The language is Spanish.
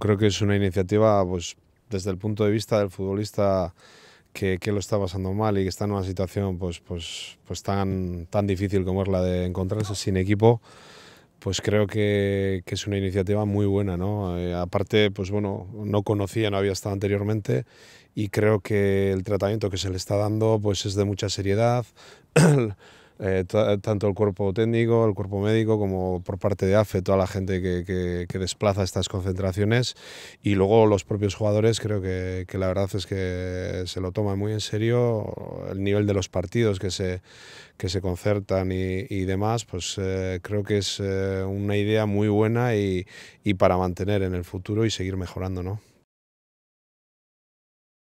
Creo que es una iniciativa, pues, desde el punto de vista del futbolista que, lo está pasando mal y que está en una situación pues, pues, pues tan, tan difícil como es la de encontrarse sin equipo, pues creo que, es una iniciativa muy buena. ¿no? Eh, aparte, pues bueno, no conocía, no había estado anteriormente y creo que el tratamiento que se le está dando pues es de mucha seriedad. Eh, tanto el cuerpo técnico, el cuerpo médico, como por parte de AFE, toda la gente que, que, desplaza estas concentraciones y luego los propios jugadores creo que, que, la verdad es que se lo toman muy en serio, el nivel de los partidos que se, que se concertan y, y demás, pues eh, creo que es eh, una idea muy buena y, y para mantener en el futuro y seguir mejorando, ¿no?